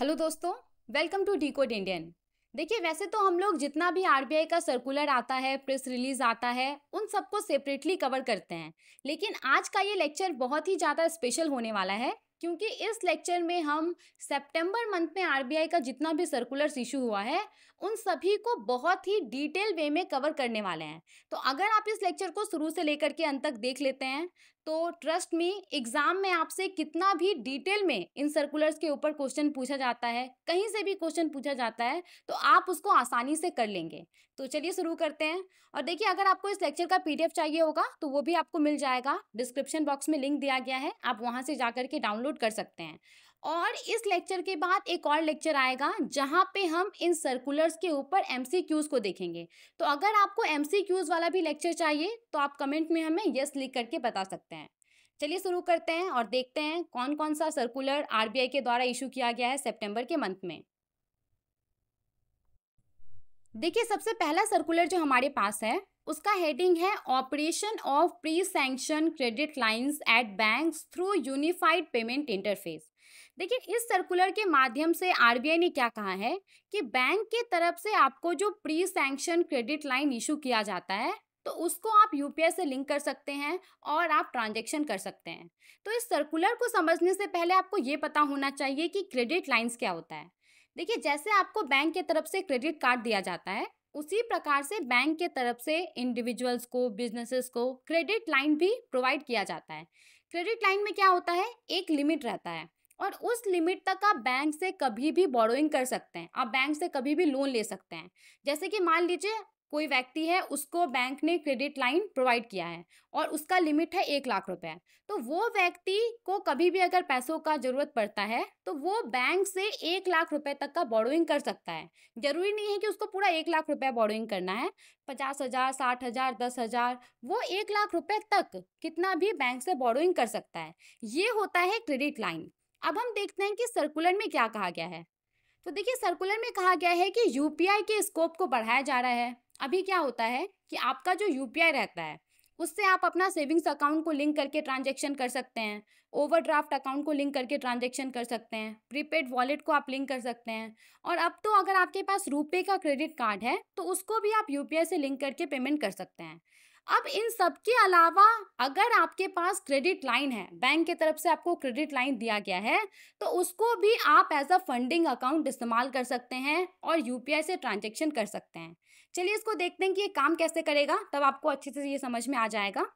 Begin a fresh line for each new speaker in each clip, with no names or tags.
hello दोस्तों welcome to the code Indian देखिए वैसे तो हम लोग जितना भी आरबीआई का सर्कुलर आता है प्रेस रिलीज आता है उन सबको सेपरेटली कवर करते हैं लेकिन आज का ये लेक्चर बहुत ही ज़्यादा स्पेशल होने वाला है क्योंकि इस लेक्चर में हम सितंबर मंथ में आरबीआई का जितना भी सर्कुलर्स इशू हुआ है उन सभी को बहुत ही डिटेल वे में कवर करने वाले हैं तो अगर आप इस लेक्चर को शुरू से लेकर के अंत तक देख लेते हैं तो ट्रस्ट मी एग्जाम में आपसे कितना भी डिटेल में इन सर्कुलर्स के ऊपर क्वेश्चन पूछा जाता है कहीं से भी क्वेश्चन पूछा जाता है तो आप उसको आसानी से कर लेंगे तो चलिए शुरू करते हैं और देखिए अगर आपको इस लेक्चर का पीडीएफ चाहिए होगा तो वो भी आपको मिल जाएगा डिस्क्रिप्शन बॉक्स में लिंक दिया गया है आप वहाँ से जा के डाउनलोड कर सकते हैं और इस लेक्चर के बाद एक और लेक्चर आएगा जहाँ पे हम इन सर्कुलर्स के ऊपर एम को देखेंगे तो अगर आपको एम वाला भी लेक्चर चाहिए तो आप कमेंट में हमें यस लिख करके बता सकते हैं चलिए शुरू करते हैं और देखते हैं कौन कौन सा सर्कुलर आर के द्वारा इशू किया गया है सेप्टेम्बर के मंथ में देखिए सबसे पहला सर्कुलर जो हमारे पास है उसका हेडिंग है operation of pre sanction credit lines at banks through unified payment interface देखिए इस सर्कुलर के माध्यम से आरबीआई ने क्या कहा है कि बैंक के तरफ से आपको जो pre sanction credit line issue किया जाता है तो उसको आप यूपीआई से लिंक कर सकते हैं और आप ट्रांजेक्शन कर सकते हैं तो इस सर्कुलर को समझने से पहले आपको ये पता होना चाहिए कि क्रेडिट लाइन्स क्या होता है देखिए जैसे आपको बैंक के तरफ से क्रेडिट कार्ड दिया जाता है उसी प्रकार से बैंक के तरफ से इंडिविजुअल्स को बिजनेसेस को क्रेडिट लाइन भी प्रोवाइड किया जाता है क्रेडिट लाइन में क्या होता है एक लिमिट रहता है और उस लिमिट तक आप बैंक से कभी भी बॉरोइंग कर सकते हैं आप बैंक से कभी भी लोन ले सकते हैं जैसे कि मान लीजिए कोई व्यक्ति है उसको बैंक ने क्रेडिट लाइन प्रोवाइड किया है और उसका लिमिट है एक लाख रुपए तो वो व्यक्ति को कभी भी अगर पैसों का जरूरत पड़ता है तो वो बैंक से एक लाख रुपए तक का बॉरोइंग कर सकता है जरूरी नहीं है कि उसको पूरा एक लाख रुपए बॉरोइंग करना है पचास हजार साठ हजार दस हजार वो एक लाख रुपए तक कितना भी बैंक से बॉरोइंग कर सकता है ये होता है क्रेडिट लाइन अब हम देखते हैं कि सर्कुलर में क्या कहा गया है तो देखिए सर्कुलर में कहा गया है कि यू के स्कोप को बढ़ाया जा रहा है अभी क्या होता है कि आपका जो यू रहता है उससे आप अपना सेविंग्स अकाउंट को लिंक करके ट्रांजेक्शन कर सकते हैं ओवरड्राफ्ट अकाउंट को लिंक करके ट्रांजेक्शन कर सकते हैं प्रीपेड वॉलेट को आप लिंक कर सकते हैं और अब तो अगर आपके पास रुपए का क्रेडिट कार्ड है तो उसको भी आप यूपीआई से लिंक करके पेमेंट कर सकते हैं अब इन सब के अलावा अगर आपके पास क्रेडिट लाइन है बैंक की तरफ से आपको क्रेडिट लाइन दिया गया है तो उसको भी आप एज अ फंडिंग अकाउंट इस्तेमाल कर सकते हैं और यू से ट्रांजेक्शन कर सकते हैं चलिए इसको देखते हैं कि ये काम कैसे करेगा तब आपको अच्छे से ये समझ में आ जाएगा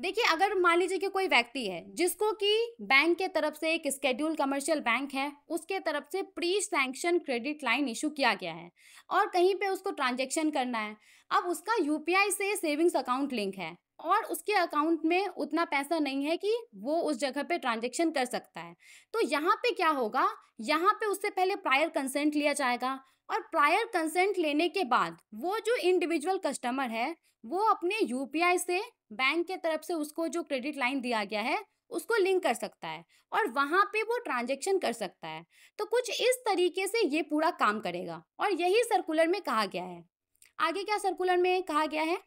देखिए अगर मान लीजिए कि कोई व्यक्ति है जिसको कि बैंक के तरफ से एक स्केड्यूल कमर्शियल बैंक है उसके तरफ से pre sanction credit line issue किया गया है और कहीं पे उसको ट्रांजेक्शन करना है अब उसका यूपीआई से सेविंग्स अकाउंट लिंक है और उसके अकाउंट में उतना पैसा नहीं है कि वो उस जगह पे ट्रांजेक्शन कर सकता है तो यहाँ पे क्या होगा यहाँ पे उससे पहले प्रायर कंसेंट लिया जाएगा और प्रायर कंसेंट लेने के बाद वो जो इंडिविजुअल कस्टमर है वो अपने यूपीआई से बैंक के तरफ से उसको जो क्रेडिट लाइन दिया गया है उसको लिंक कर सकता है और वहाँ पे वो ट्रांजेक्शन कर सकता है तो कुछ इस तरीके से ये पूरा काम करेगा और यही सर्कुलर में कहा गया है आगे क्या सर्कुलर में कहा गया है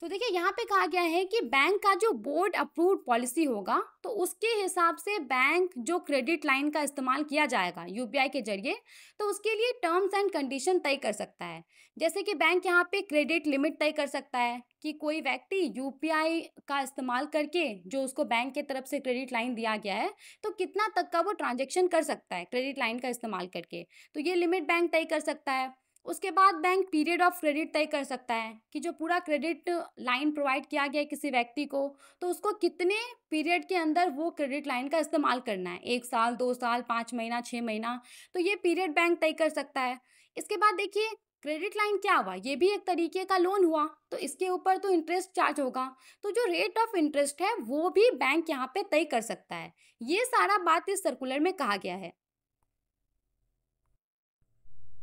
तो देखिए यहाँ पे कहा गया है कि बैंक का जो बोर्ड अप्रूव्ड पॉलिसी होगा तो उसके हिसाब से बैंक जो क्रेडिट लाइन का इस्तेमाल किया जाएगा यूपीआई के जरिए तो उसके लिए टर्म्स एंड कंडीशन तय कर सकता है जैसे कि बैंक यहाँ पे क्रेडिट लिमिट तय कर सकता है कि कोई व्यक्ति यू का इस्तेमाल करके जो उसको बैंक के तरफ से क्रेडिट लाइन दिया गया है तो कितना तक का वो ट्रांजेक्शन कर सकता है क्रेडिट लाइन का इस्तेमाल करके तो ये लिमिट बैंक तय कर सकता है उसके बाद बैंक पीरियड ऑफ क्रेडिट तय कर सकता है कि जो पूरा क्रेडिट लाइन प्रोवाइड किया गया है किसी व्यक्ति को तो उसको कितने पीरियड के अंदर वो क्रेडिट लाइन का इस्तेमाल करना है एक साल दो साल पाँच महीना छः महीना तो ये पीरियड बैंक तय कर सकता है इसके बाद देखिए क्रेडिट लाइन क्या हुआ ये भी एक तरीके का लोन हुआ तो इसके ऊपर तो इंटरेस्ट चार्ज होगा तो जो रेट ऑफ इंटरेस्ट है वो भी बैंक यहाँ पे तय कर सकता है ये सारा बात इस सर्कुलर में कहा गया है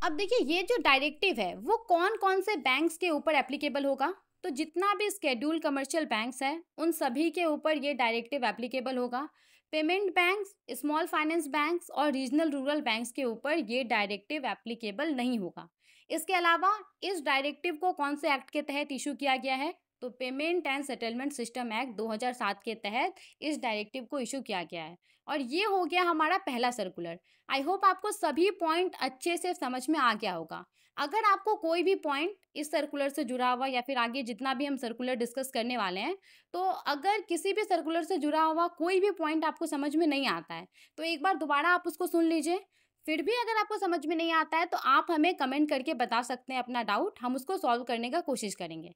अब देखिए ये जो डायरेक्टिव है वो कौन कौन से बैंक्स के ऊपर एप्लीकेबल होगा तो जितना भी स्केड्यूल कमर्शियल बैंक्स है उन सभी के ऊपर ये डायरेक्टिव एप्लीकेबल होगा payment banks small finance banks और रीजनल रूरल बैंक्स के ऊपर ये डायरेक्टिव एप्लीकेबल नहीं होगा इसके अलावा इस डायरेक्टिव को कौन से एक्ट के तहत इशू किया गया है तो payment and settlement system act 2007 के तहत इस डायरेक्टिव को इशू किया गया है और ये हो गया हमारा पहला सर्कुलर आई होप आपको सभी पॉइंट अच्छे से समझ में आ गया होगा अगर आपको कोई भी पॉइंट इस सर्कुलर से जुड़ा हुआ या फिर आगे जितना भी हम सर्कुलर डिस्कस करने वाले हैं तो अगर किसी भी सर्कुलर से जुड़ा हुआ कोई भी पॉइंट आपको समझ में नहीं आता है तो एक बार दोबारा आप उसको सुन लीजिए फिर भी अगर आपको समझ में नहीं आता है तो आप हमें कमेंट करके बता सकते हैं अपना डाउट हम उसको सॉल्व करने का कोशिश करेंगे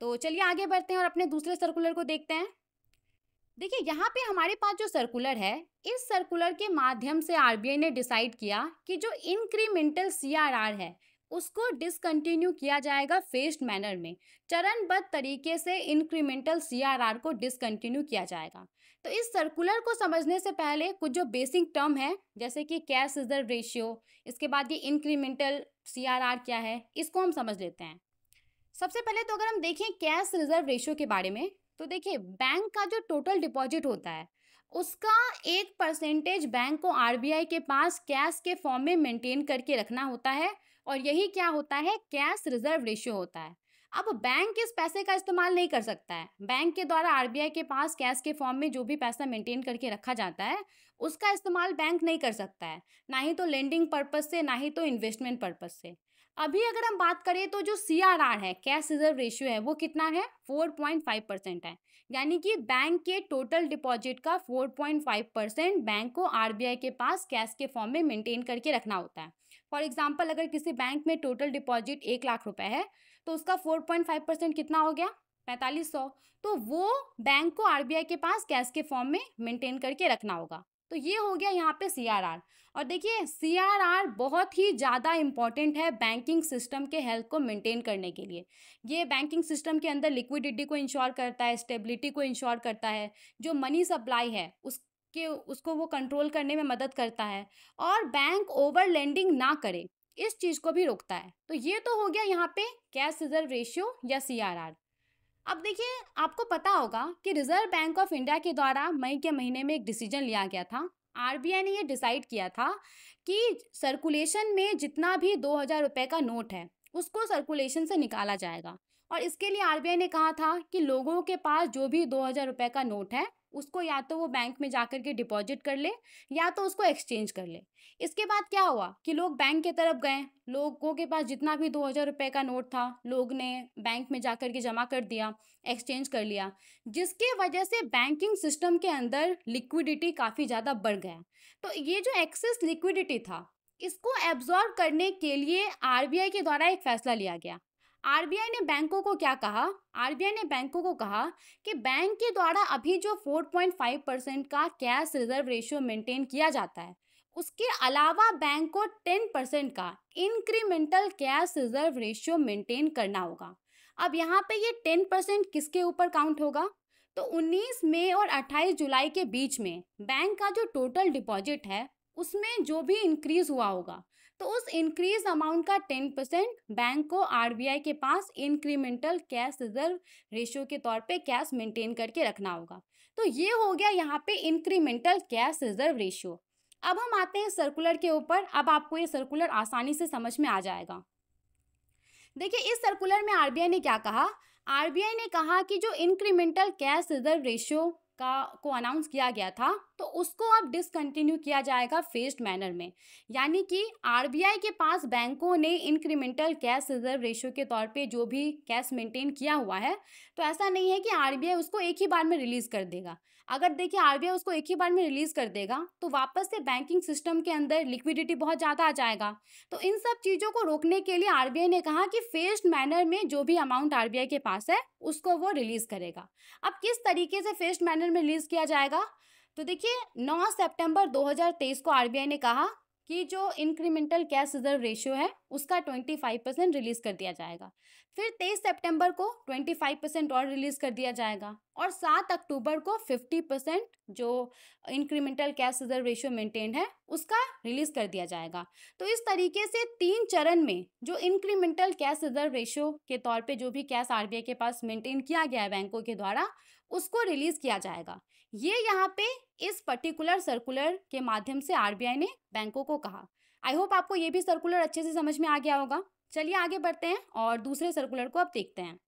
तो चलिए आगे बढ़ते हैं और अपने दूसरे सर्कुलर को देखते हैं देखिए यहाँ पे हमारे पास जो सर्कुलर है इस सर्कुलर के माध्यम से आरबीआई ने डिसाइड किया कि जो इंक्रीमेंटल सीआरआर है उसको डिसकंटिन्यू किया जाएगा फेस्ड मैनर में चरणबद्ध तरीके से इंक्रीमेंटल सीआरआर को डिसकंटिन्यू किया जाएगा तो इस सर्कुलर को समझने से पहले कुछ जो बेसिक टर्म है जैसे कि कैश रिजर्व रेशियो इसके बाद ये इंक्रीमेंटल सीआरआर क्या है इसको हम समझ लेते हैं सबसे पहले तो अगर हम देखें कैश रिजर्व रेशियो के बारे में तो देखिए बैंक का जो टोटल डिपॉजिट होता है उसका एक परसेंटेज बैंक को आर के पास कैश के फॉर्म में मेंटेन करके रखना होता है और यही क्या होता है कैश रिजर्व रेशियो होता है अब बैंक इस पैसे का इस्तेमाल नहीं कर सकता है बैंक के द्वारा आर के पास कैश के फॉर्म में जो भी पैसा मेंटेन करके रखा जाता है उसका इस्तेमाल बैंक नहीं कर सकता है ना ही तो लेंडिंग पर्पज़ से ना ही तो इन्वेस्टमेंट पर्पज़ से अभी अगर हम बात करें तो जो सी है कैश रिजर्व रेशियो है वो कितना है 4.5 परसेंट है यानी कि बैंक के टोटल डिपॉजिट का 4.5 परसेंट बैंक को आरबीआई के पास कैश के फॉर्म में मेंटेन करके रखना होता है फॉर एग्जांपल अगर किसी बैंक में टोटल डिपॉजिट एक लाख रुपए है तो उसका फोर पॉइंट फाइव परसेंट कितना हो गया पैंतालीस सौ तो वो बैंक को आरबीआई के पास कैश के फॉर्म में मेंटेन करके रखना होगा तो ये हो गया यहाँ पे सी और देखिए सी बहुत ही ज़्यादा इम्पॉर्टेंट है बैंकिंग सिस्टम के हेल्थ को मेंटेन करने के लिए ये बैंकिंग सिस्टम के अंदर लिक्विडिटी को इंश्योर करता है स्टेबिलिटी को इंश्योर करता है जो मनी सप्लाई है उस के उसको वो कंट्रोल करने में मदद करता है और बैंक ओवर लेंडिंग ना करे इस चीज़ को भी रोकता है तो ये तो हो गया यहाँ पे कैश रिजर्व रेशियो या सी अब देखिए आपको पता होगा कि रिजर्व बैंक ऑफ इंडिया के द्वारा मई के महीने में एक डिसीजन लिया गया था आर ने ये डिसाइड किया था कि सर्कुलेशन में जितना भी दो हज़ार रुपये का नोट है उसको सर्कुलेशन से निकाला जाएगा और इसके लिए आर ने कहा था कि लोगों के पास जो भी दो हज़ार रुपये का नोट है उसको या तो वो बैंक में जा के डिपॉजिट कर ले या तो उसको एक्सचेंज कर ले इसके बाद क्या हुआ कि लोग बैंक के तरफ गए लोगों के पास जितना भी दो हज़ार रुपये का नोट था लोग ने बैंक में जा के जमा कर दिया एक्सचेंज कर लिया जिसके वजह से बैंकिंग सिस्टम के अंदर लिक्विडिटी काफ़ी ज़्यादा बढ़ गया तो ये जो एक्सेस लिक्विडिटी था इसको एब्जॉर्व करने के लिए आरबीआई के द्वारा एक फैसला लिया गया आरबीआई ने बैंकों को क्या कहा आरबीआई ने बैंकों को कहा कि बैंक के द्वारा अभी जो 4.5 परसेंट का कैश रिजर्व रेशियो मेंटेन किया जाता है उसके अलावा बैंक को 10 परसेंट का incremental cash reserve ratio maintain करना होगा अब यहाँ पे ये 10 परसेंट किसके ऊपर काउंट होगा तो 19 मई और 28 जुलाई के बीच में बैंक का जो टोटल डिपॉजिट है उसमें जो भी इंक्रीज हुआ होगा तो उस इंक्रीज अमाउंट का टेन परसेंट बैंक को आरबीआई के पास इंक्रीमेंटल कैश रिजर्व रेशियो के तौर पे कैश मेंटेन करके रखना होगा तो ये हो गया यहाँ पे इंक्रीमेंटल कैश रिजर्व रेशियो अब हम आते हैं सर्कुलर के ऊपर अब आपको ये सर्कुलर आसानी से समझ में आ जाएगा देखिए इस सर्कुलर में आरबीआई ने क्या कहा आरबीआई ने कहा कि जो इंक्रीमेंटल कैश रिजर्व रेशियो का को अनाउंस किया गया था तो उसको अब डिसकंटिन्यू किया जाएगा फेस्ड मैनर में यानी कि आरबीआई के पास बैंकों ने इंक्रीमेंटल कैश रिजर्व रेशियो के तौर पे जो भी कैश मेंटेन किया हुआ है तो ऐसा नहीं है कि आरबीआई उसको एक ही बार में रिलीज़ कर देगा अगर देखिए आर उसको एक ही बार में रिलीज़ कर देगा तो वापस से बैंकिंग सिस्टम के अंदर लिक्विडिटी बहुत ज़्यादा आ जाएगा तो इन सब चीज़ों को रोकने के लिए आर ने कहा कि फेस्ड मैनर में जो भी अमाउंट आर के पास है उसको वो रिलीज़ करेगा अब किस तरीके से फेस्ड मैनर में रिलीज़ किया जाएगा तो देखिए नौ सेप्टेम्बर दो को आर ने कहा कि जो इंक्रीमेंटल कैश रिजर्व रेशियो है उसका 25 परसेंट रिलीज कर दिया जाएगा फिर 23 सितंबर को 25 परसेंट और रिलीज़ कर दिया जाएगा और 7 अक्टूबर को 50 परसेंट जो incremental cash reserve ratio maintain है उसका रिलीज़ कर दिया जाएगा तो इस तरीके से तीन चरण में जो इंक्रीमेंटल कैश रिजर्व रेशियो के तौर पे जो भी कैश आर के पास मेंटेन किया गया है बैंकों के द्वारा उसको रिलीज़ किया जाएगा ये यहाँ पे इस पर्टिकुलर सर्कुलर के माध्यम से आर ने बैंकों को कहा आई होप आपको ये भी सर्कुलर अच्छे से समझ में आ गया होगा चलिए आगे बढ़ते हैं और दूसरे सर्कुलर को अब देखते हैं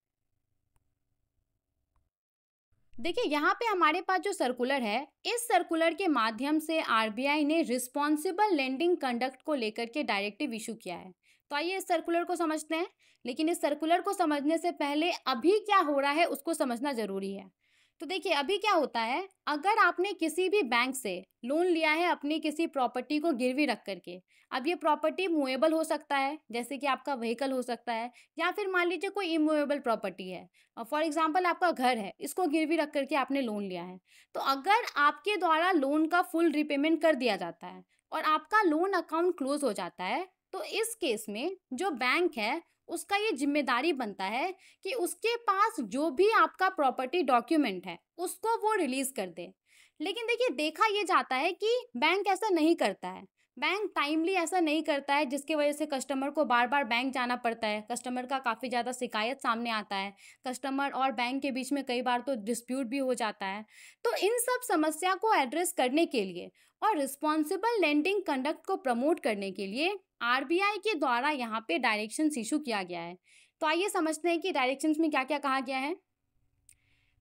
देखिए यहाँ पे हमारे पास जो सर्कुलर है इस सर्कुलर के माध्यम से आरबीआई ने रिस्पॉन्सिबल लेंडिंग कंडक्ट को लेकर के डायरेक्टिव इशू किया है तो आइए इस सर्कुलर को समझते हैं लेकिन इस सर्कुलर को समझने से पहले अभी क्या हो रहा है उसको समझना जरूरी है तो देखिए अभी क्या होता है अगर आपने किसी भी बैंक से लोन लिया है अपनी किसी प्रॉपर्टी को गिरवी रख करके अब ये प्रॉपर्टी मूवेबल हो सकता है जैसे कि आपका व्हीकल हो सकता है या फिर मान लीजिए कोई इमूवेबल प्रॉपर्टी है फॉर एग्जांपल आपका घर है इसको गिरवी रख करके आपने लोन लिया है तो अगर आपके द्वारा लोन का फुल रिपेमेंट कर दिया जाता है और आपका लोन अकाउंट क्लोज हो जाता है तो इस केस में जो बैंक है उसका ये जिम्मेदारी बनता है कि उसके पास जो भी आपका प्रॉपर्टी डॉक्यूमेंट है उसको वो रिलीज़ कर दे लेकिन देखिए देखा ये जाता है कि बैंक ऐसा नहीं करता है बैंक टाइमली ऐसा नहीं करता है जिसके वजह से कस्टमर को बार बार बैंक जाना पड़ता है कस्टमर का काफ़ी ज़्यादा शिकायत सामने आता है कस्टमर और बैंक के बीच में कई बार तो डिस्प्यूट भी हो जाता है तो इन सब समस्या को एड्रेस करने के लिए और रिस्पॉन्सिबल लैंडिंग कंडक्ट को प्रमोट करने के लिए आर के द्वारा यहाँ पे डायरेक्शन इशू किया गया है तो आइए समझते हैं कि डायरेक्शन में क्या क्या कहा गया है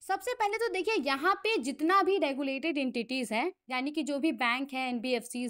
सबसे पहले तो देखिए यहाँ पे जितना भी रेगुलेटेड इंटिटीज़ है यानी कि जो भी बैंक है एन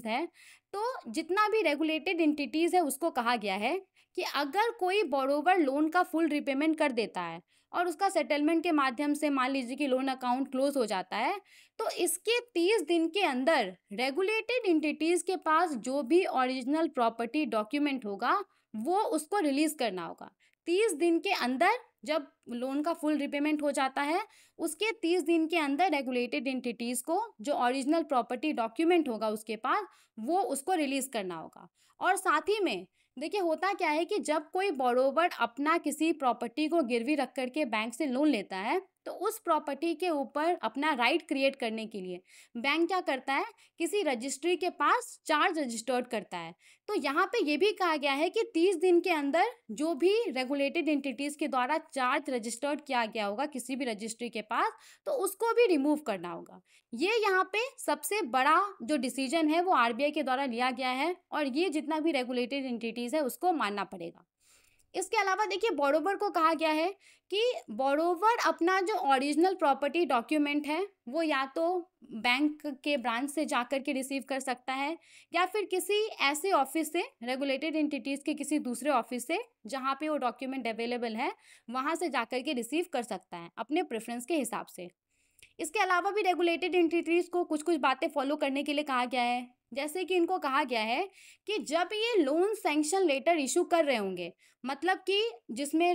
है तो जितना भी रेगुलेटेड इंटिटीज़ है उसको कहा गया है कि अगर कोई बोरोवर लोन का फुल रिपेमेंट कर देता है और उसका सेटलमेंट के माध्यम से मान लीजिए कि लोन अकाउंट क्लोज हो जाता है तो इसके तीस दिन के अंदर रेगुलेटेड इंटिटीज़ के पास जो भी ओरिजिनल प्रॉपर्टी डॉक्यूमेंट होगा वो उसको रिलीज़ करना होगा तीस दिन के अंदर जब लोन का फुल रिपेमेंट हो जाता है उसके तीस दिन के अंदर रेगुलेटेड इंटिटीज़ को जो ओरिजिनल प्रॉपर्टी डॉक्यूमेंट होगा उसके पास वो उसको रिलीज़ करना होगा और साथ ही में देखिए होता क्या है कि जब कोई बड़ोबर अपना किसी प्रॉपर्टी को गिरवी रख करके बैंक से लोन लेता है तो उस प्रॉपर्टी के ऊपर अपना राइट क्रिएट करने के लिए बैंक क्या करता है किसी रजिस्ट्री के पास चार्ज रजिस्टर्ड करता है तो यहाँ पे ये भी कहा गया है कि तीस दिन के अंदर जो भी रेगुलेटेड एंटिटीज़ के द्वारा चार्ज रजिस्टर्ड किया गया होगा किसी भी रजिस्ट्री के पास तो उसको भी रिमूव करना होगा ये यहाँ पे सबसे बड़ा जो डिसीजन है वो आरबीआई के द्वारा लिया गया है और ये जितना भी रेगुलेटेड एंटिटीज़ है उसको मानना पड़ेगा इसके अलावा देखिए बोरोवर को कहा गया है कि बोरोवर अपना जो ओरिजिनल प्रॉपर्टी डॉक्यूमेंट है वो या तो बैंक के ब्रांच से जाकर के रिसीव कर सकता है या फिर किसी ऐसे ऑफिस से रेगुलेटेड एंटिटीज़ के किसी दूसरे ऑफिस से जहाँ पे वो डॉक्यूमेंट अवेलेबल है वहाँ से जाकर के रिसीव कर सकता है अपने प्रेफरेंस के हिसाब से इसके अलावा भी रेगुलेटेड एंटिटीज़ को कुछ कुछ बातें फॉलो करने के लिए कहा गया है जैसे कि इनको कहा गया है कि जब ये लोन सेंक्शन लेटर इशू कर रहे होंगे मतलब कि जिसमें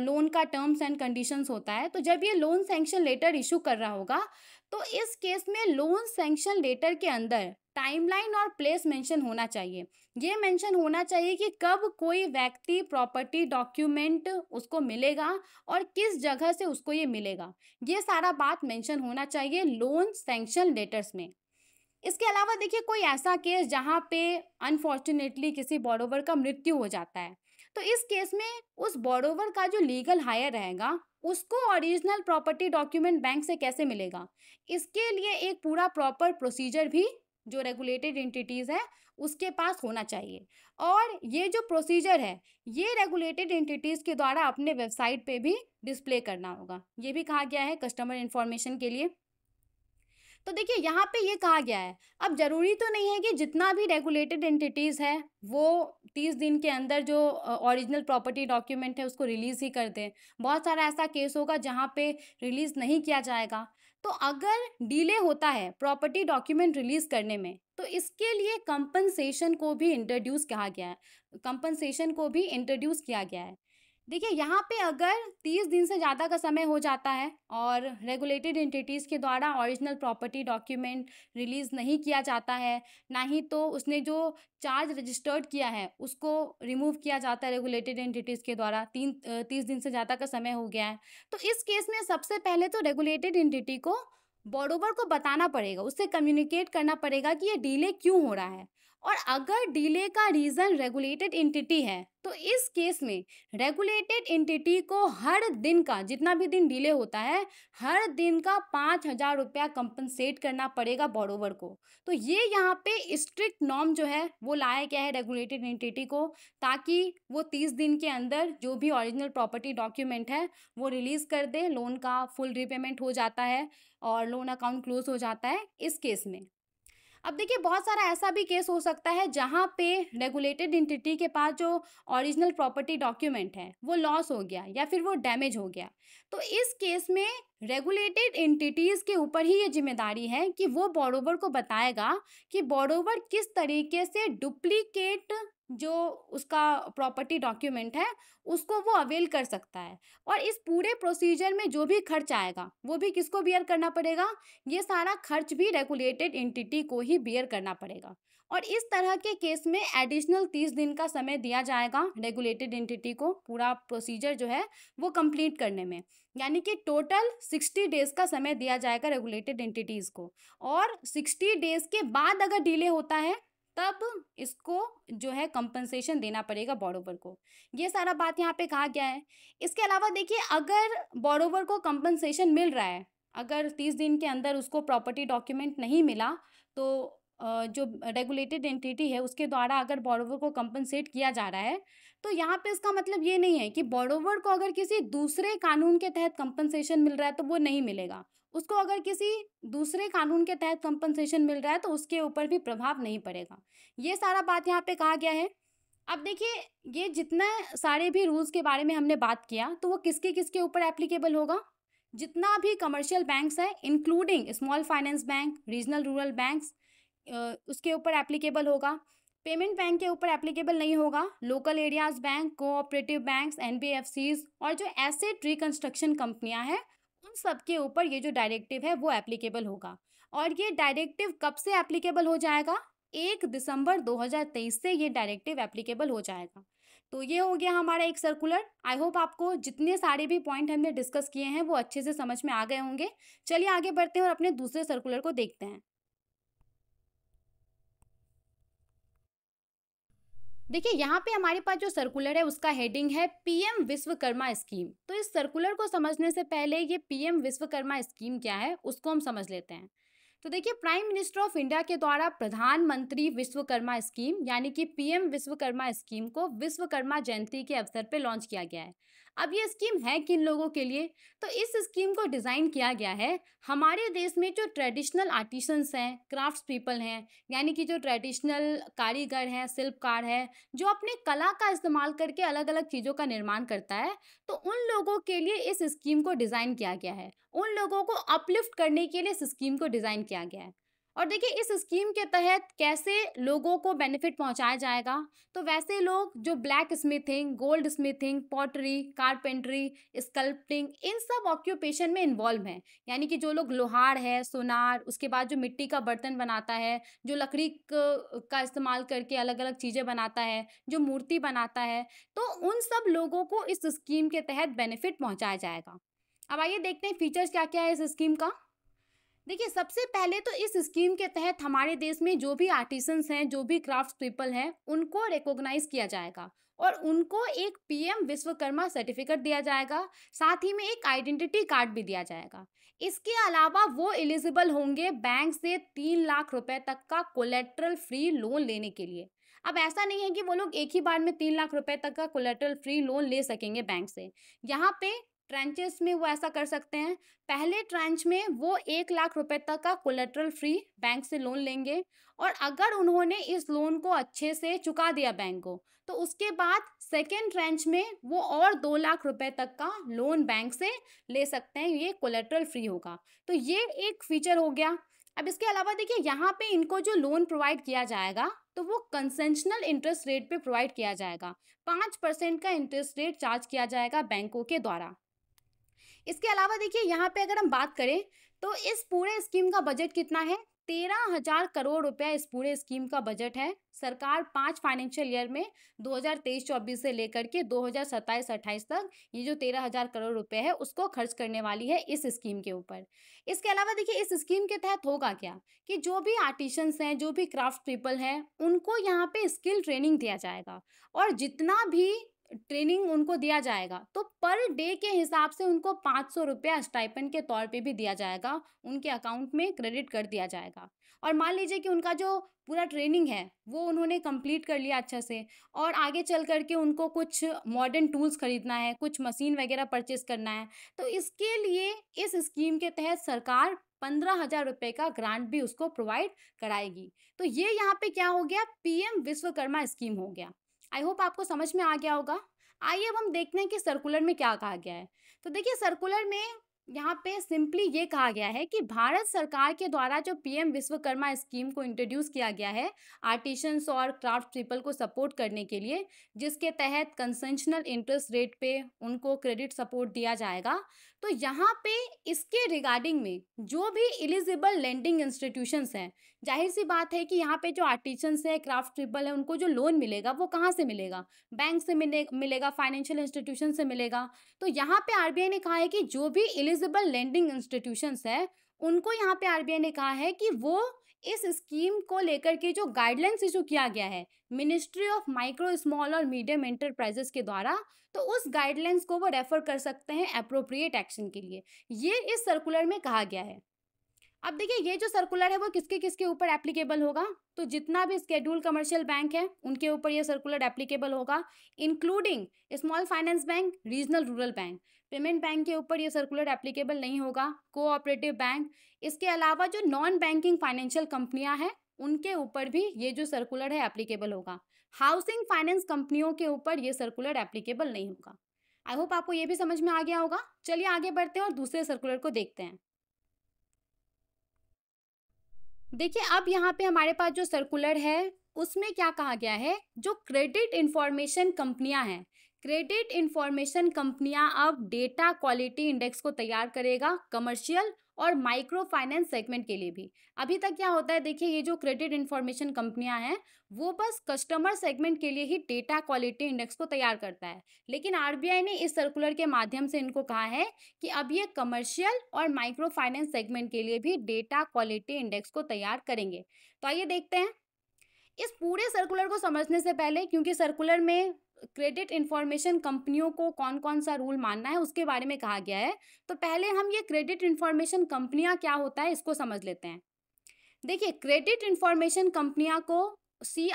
लोन का टर्म्स एंड कंडीशंस होता है तो जब ये लोन सेंक्शन लेटर इशू कर रहा होगा तो इस केस में लोन सेंक्शन लेटर के अंदर टाइमलाइन और प्लेस मेंशन होना चाहिए ये मेंशन होना चाहिए कि कब कोई व्यक्ति प्रॉपर्टी डॉक्यूमेंट उसको मिलेगा और किस जगह से उसको ये मिलेगा ये सारा बात मेंशन होना चाहिए लोन सेंक्शन लेटर्स में इसके अलावा देखिए कोई ऐसा केस जहाँ पे अनफॉर्चुनेटली किसी बॉडोवर का मृत्यु हो जाता है तो इस केस में उस बोरोवर का जो लीगल हायर रहेगा उसको ओरिजिनल प्रॉपर्टी डॉक्यूमेंट बैंक से कैसे मिलेगा इसके लिए एक पूरा प्रॉपर प्रोसीजर भी जो रेगुलेटेड एंटिटीज़ है उसके पास होना चाहिए और ये जो प्रोसीजर है ये रेगुलेटेड एंटिटीज़ के द्वारा अपने वेबसाइट पे भी डिस्प्ले करना होगा ये भी कहा गया है कस्टमर इन्फॉर्मेशन के लिए तो देखिए यहाँ पे ये कहा गया है अब ज़रूरी तो नहीं है कि जितना भी रेगुलेटेड एंटिटीज़ है वो तीस दिन के अंदर जो ओरिजिनल प्रॉपर्टी डॉक्यूमेंट है उसको रिलीज़ ही कर दें बहुत सारा ऐसा केस होगा जहाँ पे रिलीज़ नहीं किया जाएगा तो अगर डिले होता है प्रॉपर्टी डॉक्यूमेंट रिलीज़ करने में तो इसके लिए कंपनसेशन को भी इंट्रोड्यूस कहा गया है कंपनसेशन को भी इंट्रोड्यूस किया गया है देखिए यहाँ पे अगर 30 दिन से ज़्यादा का समय हो जाता है और रेगुलेटेड एंटिटीज़ के द्वारा ओरिजिनल प्रॉपर्टी डॉक्यूमेंट रिलीज़ नहीं किया जाता है ना ही तो उसने जो चार्ज रजिस्टर्ड किया है उसको रिमूव किया जाता है रेगुलेटेड एंटिटीज़ के द्वारा तीन तीस दिन से ज़्यादा का समय हो गया है तो इस केस में सबसे पहले तो रेगुलेटेड एंटिटी को बोर्डोवर को बताना पड़ेगा उससे कम्युनिकेट करना पड़ेगा कि ये डीले क्यों हो रहा है और अगर डिले का रीज़न रेगुलेटेड इंटिटी है तो इस केस में रेगुलेटेड इंटिटी को हर दिन का जितना भी दिन डिले होता है हर दिन का पाँच हज़ार रुपया कंपनसेट करना पड़ेगा बॉरोवर को तो ये यहाँ पे स्ट्रिक्ट नॉर्म जो है वो लाया गया है रेगुलेटेड इंटिटी को ताकि वो तीस दिन के अंदर जो भी ओरिजिनल प्रॉपर्टी डॉक्यूमेंट है वो रिलीज़ कर दे लोन का फुल रिपेमेंट हो जाता है और लोन अकाउंट क्लोज हो जाता है इस केस में अब देखिए बहुत सारा ऐसा भी केस हो सकता है जहाँ पे रेगुलेटेड इंटिटी के पास जो ओरिजिनल प्रॉपर्टी डॉक्यूमेंट है वो लॉस हो गया या फिर वो डैमेज हो गया तो इस केस में रेगुलेटेड इंटिटीज़ के ऊपर ही ये जिम्मेदारी है कि वो बॉडोवर को बताएगा कि बॉडोवर किस तरीके से डुप्लीकेट जो उसका प्रॉपर्टी डॉक्यूमेंट है उसको वो अवेल कर सकता है और इस पूरे प्रोसीजर में जो भी खर्च आएगा वो भी किसको बियर करना पड़ेगा ये सारा खर्च भी रेगुलेटेड एंटिटी को ही बियर करना पड़ेगा और इस तरह के केस में एडिशनल तीस दिन का समय दिया जाएगा रेगुलेटेड एंटिटी को पूरा प्रोसीजर जो है वो कंप्लीट करने में यानी कि टोटल सिक्सटी डेज़ का समय दिया जाएगा रेगुलेटेड एंटिटीज़ को और सिक्सटी डेज़ के बाद अगर डिले होता है तब इसको जो है कंपनसेशन देना पड़ेगा बॉरोवर को ये सारा बात यहाँ पे कहा गया है इसके अलावा देखिए अगर बॉरोवर को कंपनसेशन मिल रहा है अगर तीस दिन के अंदर उसको प्रॉपर्टी डॉक्यूमेंट नहीं मिला तो जो रेगुलेटेड एंटिटी है उसके द्वारा अगर बॉरोवर को कंपनसेट किया जा रहा है तो यहाँ पे इसका मतलब ये नहीं है कि बॉरोवर को अगर किसी दूसरे कानून के तहत कंपनसेशन मिल रहा है तो वो नहीं मिलेगा उसको अगर किसी दूसरे कानून के तहत कंपनसेशन मिल रहा है तो उसके ऊपर भी प्रभाव नहीं पड़ेगा ये सारा बात यहाँ पे कहा गया है अब देखिए ये जितना सारे भी रूल्स के बारे में हमने बात किया तो वो किसके किसके ऊपर एप्लीकेबल होगा जितना भी कमर्शियल बैंक्स है including small finance bank regional rural banks उसके ऊपर एप्लीकेबल होगा पेमेंट बैंक के ऊपर एप्लीकेबल नहीं होगा local areas bank cooperative banks NBFCs और जो एसेट रिकंस्ट्रक्शन कंपनियां हैं उन सब के ऊपर ये जो डायरेक्टिव है वो एप्लीकेबल होगा और ये डायरेक्टिव कब से एप्लीकेबल हो जाएगा एक दिसंबर 2023 से ये डायरेक्टिव एप्लीकेबल हो जाएगा तो ये हो गया हमारा एक सर्कुलर आई होप आपको जितने सारे भी पॉइंट हमने डिस्कस किए हैं वो अच्छे से समझ में आ गए होंगे चलिए आगे बढ़ते हैं और अपने दूसरे सर्कुलर को देखते हैं देखिए यहाँ पे हमारे पास जो सर्कुलर है उसका हेडिंग है पीएम विश्वकर्मा स्कीम तो इस सर्कुलर को समझने से पहले ये पीएम विश्वकर्मा स्कीम क्या है उसको हम समझ लेते हैं तो देखिए प्राइम मिनिस्टर ऑफ इंडिया के द्वारा प्रधानमंत्री विश्वकर्मा स्कीम यानी कि पीएम विश्वकर्मा स्कीम को विश्वकर्मा जयंती के अवसर पर लॉन्च किया गया है अब ये स्कीम है किन लोगों के लिए तो इस स्कीम को डिज़ाइन किया गया है हमारे देश में जो ट्रेडिशनल आर्टिशंस हैं क्राफ्ट्स पीपल हैं यानी कि जो ट्रेडिशनल कारीगर हैं शिल्पकार हैं जो अपने कला का इस्तेमाल करके अलग अलग चीज़ों का निर्माण करता है तो उन लोगों के लिए इस स्कीम को डिज़ाइन किया गया है उन लोगों को अपलिफ्ट करने के लिए इस स्कीम को डिज़ाइन किया गया है और देखिए इस स्कीम के तहत कैसे लोगों को बेनिफिट पहुंचाया जाएगा तो वैसे लोग जो black smithing gold smithing pottery carpentry sculpting इन सब ऑक्यूपेशन में इन्वॉल्व हैं यानी कि जो लोग लोहार है सोनार उसके बाद जो मिट्टी का बर्तन बनाता है जो लकड़ी का इस्तेमाल करके अलग अलग चीज़ें बनाता है जो मूर्ति बनाता है तो उन सब लोगों को इस स्कीम के तहत बेनिफिट पहुँचाया जाएगा अब आइए देखते हैं फीचर्स क्या क्या है इस स्कीम का देखिए सबसे पहले तो इस स्कीम के तहत हमारे देश में जो भी आर्टिसंस हैं जो भी क्राफ्ट पीपल हैं उनको रिकॉग्नाइज किया जाएगा और उनको एक पीएम विश्वकर्मा सर्टिफिकेट दिया जाएगा साथ ही में एक आइडेंटिटी कार्ड भी दिया जाएगा इसके अलावा वो एलिजिबल होंगे बैंक से तीन लाख रुपए तक का कोलेट्रल फ्री लोन लेने के लिए अब ऐसा नहीं है कि वो लोग एक ही बार में तीन लाख रुपए तक का कोलेट्रल फ्री लोन ले सकेंगे बैंक से यहाँ पे ट्रेंचेस में वो ऐसा कर सकते हैं पहले ट्रेंच में वो एक लाख रुपए तक का कोलेट्रल फ्री बैंक से लोन लेंगे और अगर उन्होंने इस लोन को अच्छे से चुका दिया बैंक को तो उसके बाद सेकेंड ट्रेंच में वो और दो लाख रुपए तक का लोन बैंक से ले सकते हैं ये कोलेट्रल फ्री होगा तो ये एक फीचर हो गया अब इसके अलावा देखिए यहाँ पे इनको जो लोन प्रोवाइड किया जाएगा तो वो कंसेंशनल इंटरेस्ट रेट पे प्रोवाइड किया जाएगा पाँच परसेंट का इंटरेस्ट रेट चार्ज किया जाएगा बैंकों के द्वारा इसके अलावा देखिए यहाँ पे अगर हम बात करें तो इस पूरे स्कीम का बजट कितना है तेरह हजार करोड़ रुपया इस पूरे स्कीम का बजट है सरकार पाँच फाइनेंशियल ईयर में 2023-24 से लेकर के 2027-28 तक ये जो तेरह हजार करोड़ रुपए है उसको खर्च करने वाली है इस स्कीम के ऊपर इसके अलावा देखिए इस स्कीम के तहत होगा क्या कि जो भी आर्टिशंस हैं जो भी क्राफ्ट पीपल हैं उनको यहाँ पे स्किल ट्रेनिंग दिया जाएगा और जितना भी ट्रेनिंग उनको दिया जाएगा तो पर डे के हिसाब से उनको पाँच सौ रुपया स्टाइपन के तौर पे भी दिया जाएगा उनके अकाउंट में क्रेडिट कर दिया जाएगा और मान लीजिए कि उनका जो पूरा ट्रेनिंग है वो उन्होंने कंप्लीट कर लिया अच्छा से और आगे चल करके उनको कुछ मॉडर्न टूल्स ख़रीदना है कुछ मशीन वगैरह परचेज़ करना है तो इसके लिए इस स्कीम के तहत सरकार पंद्रह हजार रुपये का ग्रांट भी उसको प्रोवाइड कराएगी तो ये यहाँ पे क्या हो गया पीएम विश्वकर्मा स्कीम हो गया आई होप आपको समझ में आ गया होगा आइए अब हम देखते हैं कि सर्कुलर में क्या कहा गया है तो देखिए सर्कुलर में यहाँ पे सिंपली ये कहा गया है कि भारत सरकार के द्वारा जो पीएम विश्वकर्मा स्कीम को इंट्रोड्यूस किया गया है आर्टिशंस और क्राफ्ट पीपल को सपोर्ट करने के लिए जिसके तहत कंसेंशनल इंटरेस्ट रेट पे उनको क्रेडिट सपोर्ट दिया जाएगा तो यहाँ पे इसके रिगार्डिंग में जो भी एलिजिबल लैंडिंग इंस्टीट्यूशन हैं जाहिर सी बात है कि यहाँ पे जो आर्टिशंस है क्राफ्ट पीपल है उनको जो लोन मिलेगा वो कहाँ से मिलेगा बैंक से मिले मिलेगा फाइनेंशियल इंस्टीट्यूशन से मिलेगा तो यहाँ पे आरबीआई ने कहा है कि जो भी एलिजिबल लैंडिंग इंस्टीट्यूशन है उनको यहाँ पे आरबीआई ने कहा है कि वो इस स्कीम को लेकर के जो गाइडलाइंस इशू किया गया है मिनिस्ट्री ऑफ माइक्रो स्मॉल और मीडियम एंटरप्राइजेस के द्वारा तो उस गाइडलाइंस को वो रेफर कर सकते हैं अप्रोप्रिएट एक्शन के लिए ये इस सर्कुलर में कहा गया है अब देखिए ये जो सर्कुलर है वो किसके किसके ऊपर एप्लीकेबल होगा तो जितना भी स्केड्यूल कमर्शियल बैंक है उनके ऊपर ये सर्कुलर एप्लीकेबल होगा including small finance bank regional rural bank payment bank के ऊपर ये सर्कुलर एप्लीकेबल नहीं होगा कोऑपरेटिव बैंक इसके अलावा जो नॉन बैंकिंग फाइनेंशियल कंपनियाँ हैं उनके ऊपर भी ये जो सर्कुलर है एप्लीकेबल होगा हाउसिंग फाइनेंस कंपनियों के ऊपर ये सर्कुलर एप्लीकेबल नहीं होगा आई होप आपको ये भी समझ में आ गया होगा चलिए आगे बढ़ते हैं और दूसरे सर्कुलर को देखते हैं देखिए अब यहाँ पे हमारे पास जो सर्कुलर है उसमें क्या कहा गया है जो क्रेडिट इंफॉर्मेशन कंपनियां हैं क्रेडिट इंफॉर्मेशन कंपनियां अब डेटा क्वालिटी इंडेक्स को तैयार करेगा कमर्शियल और माइक्रो फाइनेंस सेगमेंट के लिए भी अभी तक क्या होता है देखिए ये जो क्रेडिट इन्फॉर्मेशन कंपनियां हैं वो बस कस्टमर सेगमेंट के लिए ही डेटा क्वालिटी इंडेक्स को तैयार करता है लेकिन आर ने इस सर्कुलर के माध्यम से इनको कहा है कि अब ये कमर्शियल और माइक्रो फाइनेंस सेगमेंट के लिए भी डेटा क्वालिटी इंडेक्स को तैयार करेंगे तो आइए देखते हैं इस पूरे सर्कुलर को समझने से पहले क्योंकि सर्कुलर में क्रेडिट इन्फॉर्मेशन कंपनियों को कौन कौन सा रूल मानना है उसके बारे में कहा गया है तो पहले हम ये क्रेडिट इन्फॉर्मेशन कंपनियाँ क्या होता है इसको समझ लेते हैं देखिए क्रेडिट इन्फॉर्मेशन कंपनियाँ को सी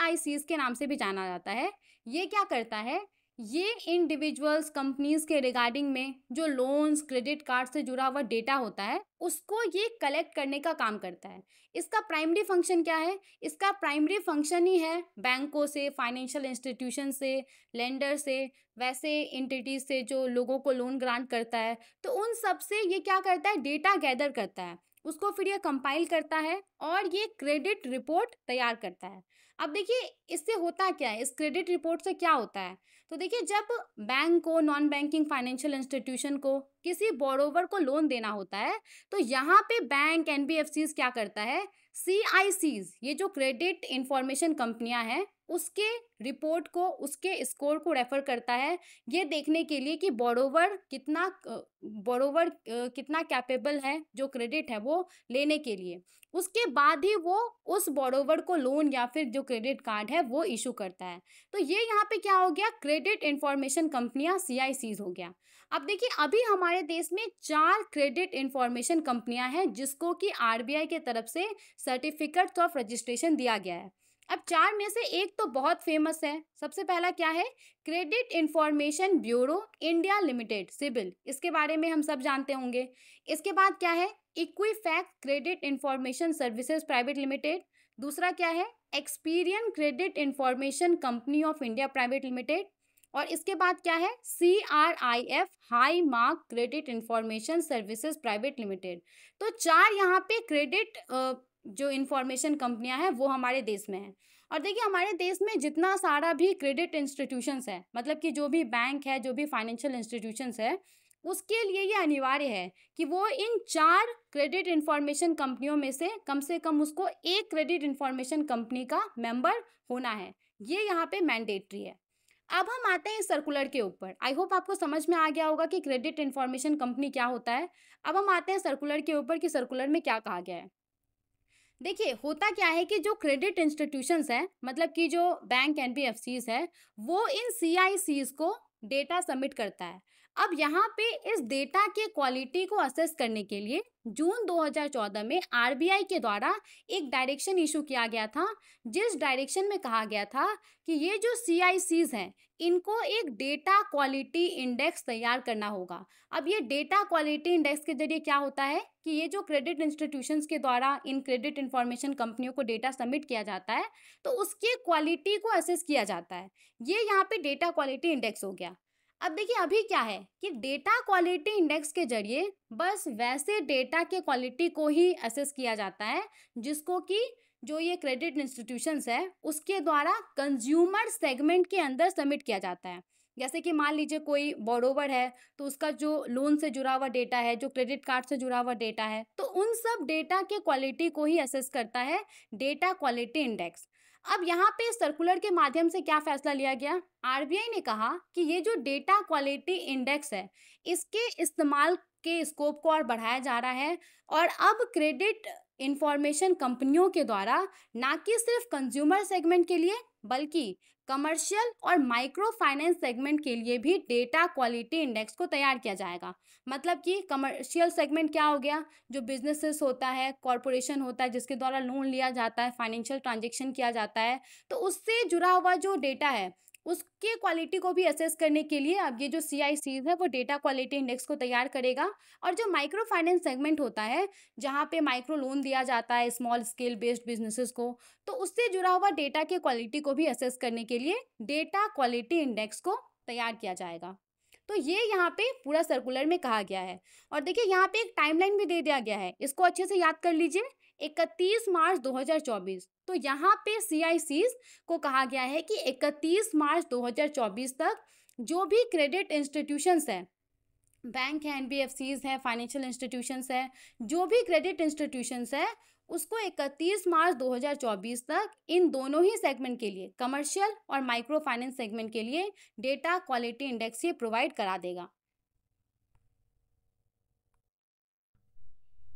के नाम से भी जाना जाता है ये क्या करता है ये इंडिविजुअल्स कंपनीज के रिगार्डिंग में जो लोन्स क्रेडिट कार्ड से जुड़ा हुआ डेटा होता है उसको ये कलेक्ट करने का काम करता है इसका प्राइमरी फंक्शन क्या है इसका प्राइमरी फंक्शन ही है बैंकों से फाइनेंशियल इंस्टीट्यूशन से लेंडर से वैसे इंटिटीज से जो लोगों को लोन ग्रांट करता है तो उन सब से ये क्या करता है डेटा गैदर करता है उसको फिर ये कंपाइल करता है और ये क्रेडिट रिपोर्ट तैयार करता है अब देखिए इससे होता क्या है इस क्रेडिट रिपोर्ट से क्या होता है तो देखिए जब बैंक को नॉन बैंकिंग फाइनेंशियल इंस्टीट्यूशन को किसी बोरोवर को लोन देना होता है तो यहाँ पे बैंक एन क्या करता है सी ये जो क्रेडिट इंफॉर्मेशन कंपनियाँ हैं उसके रिपोर्ट को उसके स्कोर को रेफर करता है ये देखने के लिए कि बोरोवर कितना बोरोवर कितना कैपेबल है जो क्रेडिट है वो लेने के लिए उसके बाद ही वो उस बोरोवर को लोन या फिर जो क्रेडिट कार्ड है वो इशू करता है तो ये यहाँ पे क्या हो गया क्रेडिट इन्फॉर्मेशन कंपनियाँ सी हो गया अब देखिए अभी हमारे देश में चार क्रेडिट इन्फॉर्मेशन कंपनियाँ हैं जिसको कि आर के तरफ से सर्टिफिकेट्स ऑफ रजिस्ट्रेशन दिया गया है अब चार में से एक तो बहुत फेमस है सबसे पहला क्या है credit information bureau India limited CIBIL इसके बारे में हम सब जानते होंगे इसके बाद क्या है Equifax credit information services private limited दूसरा क्या है Experian credit information company of India private limited और इसके बाद क्या है C R I F high mark credit information services private limited तो चार यहाँ पे क्रेडिट जो इन्फॉर्मेशन कंपनियां हैं वो हमारे देश में हैं और देखिए हमारे देश में जितना सारा भी क्रेडिट इंस्टीट्यूशंस है मतलब कि जो भी बैंक है जो भी फाइनेंशियल इंस्टीट्यूशंस है उसके लिए ये अनिवार्य है कि वो इन चार क्रेडिट इन्फॉर्मेशन कंपनियों में से कम से कम उसको एक क्रेडिट इन्फॉर्मेशन कंपनी का मेंबर होना है ये यहाँ पे मैंडेटरी है अब हम आते हैं सर्कुलर के ऊपर आई होप आपको समझ में आ गया होगा कि क्रेडिट इन्फॉर्मेशन कंपनी क्या होता है अब हम आते हैं सर्कुलर के ऊपर कि सर्कुलर में क्या कहा गया है देखिए होता क्या है कि जो क्रेडिट इंस्टीट्यूशंस हैं मतलब कि जो बैंक एन बी है वो इन सी को डेटा सबमिट करता है अब यहाँ पे इस डेटा के क्वालिटी को असेस करने के लिए जून 2014 में आरबीआई के द्वारा एक डायरेक्शन इशू किया गया था जिस डायरेक्शन में कहा गया था कि ये जो सी हैं इनको एक डेटा क्वालिटी इंडेक्स तैयार करना होगा अब ये डेटा क्वालिटी इंडेक्स के जरिए क्या होता है कि ये जो क्रेडिट इंस्टीट्यूशंस के द्वारा इन क्रेडिट इंफॉर्मेशन कंपनियों को डेटा सबमिट किया जाता है तो उसके क्वालिटी को असेस किया जाता है ये यहाँ पे डेटा क्वालिटी इंडेक्स हो गया अब देखिए अभी क्या है कि डेटा क्वालिटी इंडेक्स के जरिए बस वैसे डेटा के क्वालिटी को ही असेस किया जाता है जिसको कि जो ये क्रेडिट इंस्टीट्यूशंस है उसके द्वारा कंज्यूमर सेगमेंट के अंदर सबमिट किया जाता है जैसे कि मान लीजिए कोई बोरोवर है तो उसका जो लोन से जुड़ा हुआ डेटा है जो क्रेडिट कार्ड से जुड़ा हुआ डेटा है तो उन सब डेटा के क्वालिटी को ही असेस करता है डेटा क्वालिटी इंडेक्स अब यहाँ पे सर्कुलर के माध्यम से क्या फैसला लिया गया आरबीआई ने कहा कि ये जो डेटा क्वालिटी इंडेक्स है इसके इस्तेमाल के स्कोप को और बढ़ाया जा रहा है और अब क्रेडिट इंफॉर्मेशन कंपनियों के द्वारा ना कि सिर्फ कंज्यूमर सेगमेंट के लिए बल्कि कमर्शियल और माइक्रो फाइनेंस सेगमेंट के लिए भी डेटा क्वालिटी इंडेक्स को तैयार किया जाएगा मतलब कि कमर्शियल सेगमेंट क्या हो गया जो बिजनेसेस होता है कॉरपोरेशन होता है जिसके द्वारा लोन लिया जाता है फाइनेंशियल ट्रांजेक्शन किया जाता है तो उससे जुड़ा हुआ जो डेटा है उसके क्वालिटी को भी असेस करने के लिए अब ये जो सी है वो डेटा क्वालिटी इंडेक्स को तैयार करेगा और जो माइक्रो फाइनेंस सेगमेंट होता है जहाँ पे माइक्रो लोन दिया जाता है स्मॉल स्केल बेस्ड बिजनेसेस को तो उससे जुड़ा हुआ डेटा के क्वालिटी को भी असेस करने के लिए डेटा क्वालिटी इंडेक्स को तैयार किया जाएगा तो ये यहाँ पे पूरा सर्कुलर में कहा गया है और देखिए यहाँ पे एक टाइमलाइन भी दे दिया गया है इसको अच्छे से याद कर लीजिए इकतीस मार्च 2024 तो यहाँ पे सी को कहा गया है कि 31 मार्च 2024 तक जो भी क्रेडिट इंस्टीट्यूशंस हैं बैंक है एन बी एफ सीज है फाइनेंशियल इंस्टीट्यूशंस है जो भी क्रेडिट इंस्टीट्यूशंस है उसको 31 मार्च 2024 तक इन दोनों ही सेगमेंट के लिए कमर्शियल और माइक्रो फाइनेंस सेगमेंट के लिए डेटा क्वालिटी इंडेक्स ये प्रोवाइड करा देगा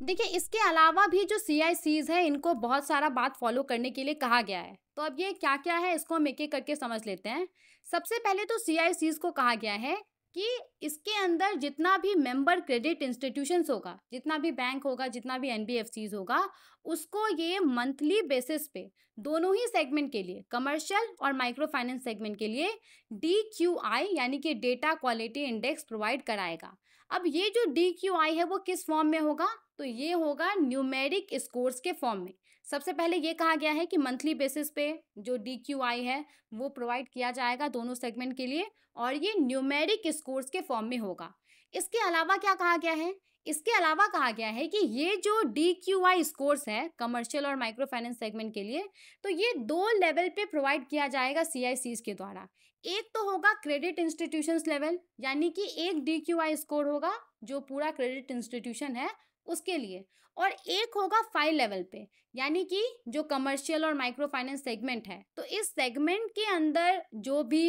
देखिए इसके अलावा भी जो सी आई सीज है इनको बहुत सारा बात फॉलो करने के लिए कहा गया है तो अब ये क्या क्या है इसको हम एक एक करके समझ लेते हैं सबसे पहले तो सी आई सीज को कहा गया है कि इसके अंदर जितना भी मेंबर क्रेडिट इंस्टीट्यूशंस होगा जितना भी बैंक होगा जितना भी एन होगा उसको ये मंथली बेसिस पे दोनों ही सेगमेंट के लिए कमर्शियल और माइक्रो फाइनेंस सेगमेंट के लिए डी क्यू आई यानी कि डेटा क्वालिटी इंडेक्स प्रोवाइड कराएगा अब ये जो डी क्यू आई है वो किस फॉर्म में होगा तो ये होगा न्यूमेरिक स्कोर्स के फॉर्म में सबसे पहले ये कहा गया है कि मंथली बेसिस पे जो डी क्यू आई है वो प्रोवाइड किया जाएगा दोनों सेगमेंट के लिए और ये न्यूमेरिक स्कोर्स के फॉर्म में होगा इसके अलावा क्या कहा गया है इसके अलावा कहा गया है कि ये जो डी क्यू आई स्कोर्स है कमर्शियल और माइक्रो फाइनेंस सेगमेंट के लिए तो ये दो लेवल पे प्रोवाइड किया जाएगा सी आई सीज के द्वारा एक तो होगा क्रेडिट इंस्टीट्यूशन लेवल यानी कि एक डी क्यू आई स्कोर होगा जो पूरा क्रेडिट इंस्टीट्यूशन है उसके लिए और एक होगा फाइव लेवल पे यानी कि जो कमर्शियल और माइक्रो फाइनेंस सेगमेंट है तो इस सेगमेंट के अंदर जो भी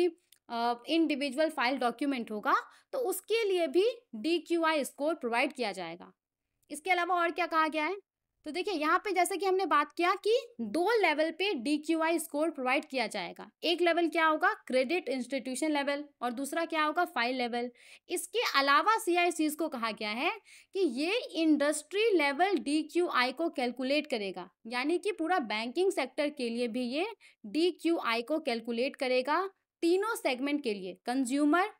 इंडिविजुअल फाइल डॉक्यूमेंट होगा तो उसके लिए भी D Q I score provide किया जाएगा इसके अलावा और क्या कहा गया है तो देखिए यहाँ पे जैसे कि हमने बात किया कि दो लेवल पे D Q I score provide किया जाएगा एक लेवल क्या होगा क्रेडिट इंस्टीट्यूशन लेवल और दूसरा क्या होगा फाइल लेवल इसके अलावा सी आई सीज को कहा गया है कि ये industry level D Q I को कैलकुलेट करेगा यानी कि पूरा बैंकिंग सेक्टर के लिए भी ये डी क्यू आई को कैलकुलेट करेगा तीनों सेगमेंट के लिए कंज्यूमर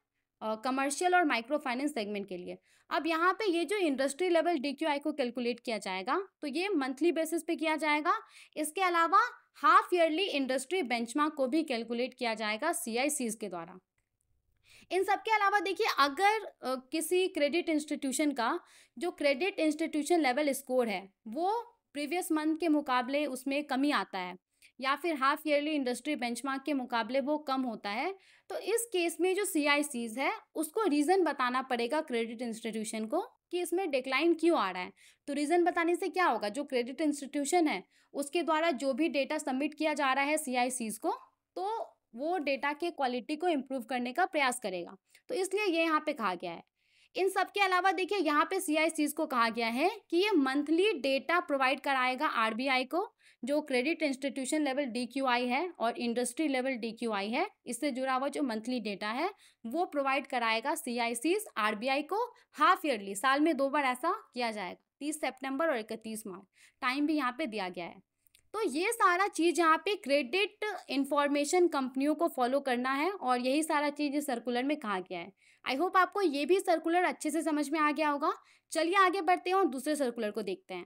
कमर्शियल और माइक्रो फाइनेंस सेगमेंट के लिए अब यहाँ पे ये जो इंडस्ट्री लेवल डी को कैलकुलेट किया जाएगा तो ये मंथली बेसिस पे किया जाएगा इसके अलावा हाफ ईयरली इंडस्ट्री बेंचमार्क को भी कैलकुलेट किया जाएगा सी के द्वारा इन सब के अलावा देखिए अगर किसी क्रेडिट इंस्टीट्यूशन का जो क्रेडिट इंस्टीट्यूशन लेवल स्कोर है वो प्रीवियस मंथ के मुकाबले उसमें कमी आता है या फिर हाफ ईयरली इंडस्ट्री बेंचमार्क के मुकाबले वो कम होता है तो इस केस में जो सी है उसको रीज़न बताना पड़ेगा क्रेडिट इंस्टीट्यूशन को कि इसमें डिक्लाइन क्यों आ रहा है तो रीज़न बताने से क्या होगा जो क्रेडिट इंस्टीट्यूशन है उसके द्वारा जो भी डेटा सबमिट किया जा रहा है सी को तो वो डेटा के क्वालिटी को इम्प्रूव करने का प्रयास करेगा तो इसलिए ये यहाँ पे कहा गया है इन सब के अलावा देखिए यहाँ पे सी को कहा गया है कि ये मंथली डेटा प्रोवाइड कराएगा आई को जो क्रेडिट इंस्टीट्यूशन लेवल डी है और इंडस्ट्री लेवल डी है इससे जुड़ा हुआ जो मंथली डेटा है वो प्रोवाइड कराएगा सी आई को हाफ ईयरली साल में दो बार ऐसा किया जाएगा तीस सेप्टेम्बर और इकतीस मार्च टाइम भी यहाँ पे दिया गया है तो ये सारा चीज़ यहाँ पे क्रेडिट इन्फॉर्मेशन कंपनियों को फॉलो करना है और यही सारा चीज़ सर्कुलर में कहा गया है आई होप आपको ये भी सर्कुलर अच्छे से समझ में आ गया होगा चलिए आगे बढ़ते हैं और दूसरे सर्कुलर को देखते हैं